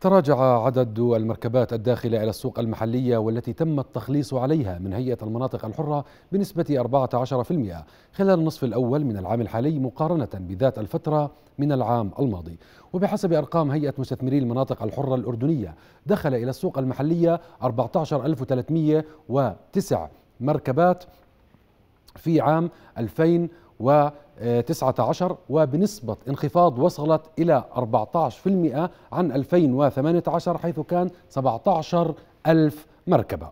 تراجع عدد المركبات الداخلة إلى السوق المحلية والتي تم التخليص عليها من هيئة المناطق الحرة بنسبة 14% خلال النصف الأول من العام الحالي مقارنة بذات الفترة من العام الماضي وبحسب أرقام هيئة مستثمري المناطق الحرة الأردنية دخل إلى السوق المحلية 14309 مركبات في عام 2020 و 19 وبنسبة انخفاض وصلت إلى 14% عن 2018 حيث كان 17 ألف مركبة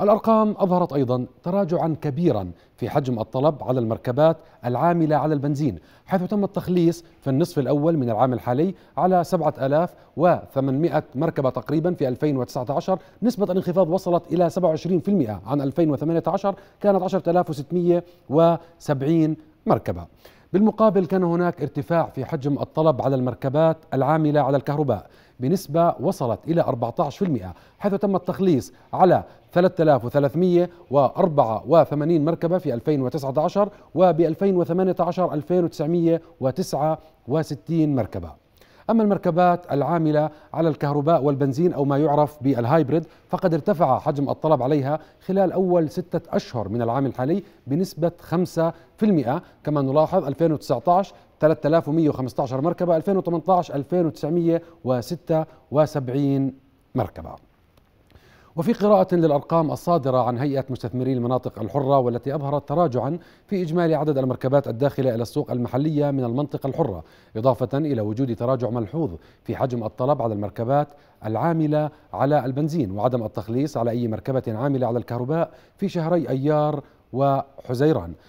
الأرقام أظهرت أيضا تراجعا كبيرا في حجم الطلب على المركبات العاملة على البنزين حيث تم التخليص في النصف الأول من العام الحالي على 7800 مركبة تقريبا في 2019 نسبة الانخفاض وصلت إلى 27% عن 2018 كانت 10670 مركبة بالمقابل كان هناك ارتفاع في حجم الطلب على المركبات العاملة على الكهرباء بنسبة وصلت إلى 14% حيث تم التخليص على 3384 مركبة في 2019 وب 2018 2969 مركبة أما المركبات العاملة على الكهرباء والبنزين أو ما يعرف بالهايبريد فقد ارتفع حجم الطلب عليها خلال أول ستة أشهر من العام الحالي بنسبة 5% كما نلاحظ 2019 3115 مركبة 2018 2976 مركبة وفي قراءة للأرقام الصادرة عن هيئة مستثمري المناطق الحرة والتي أظهرت تراجعا في إجمالي عدد المركبات الداخلة إلى السوق المحلية من المنطقة الحرة إضافة إلى وجود تراجع ملحوظ في حجم الطلب على المركبات العاملة على البنزين وعدم التخليص على أي مركبة عاملة على الكهرباء في شهري أيار وحزيران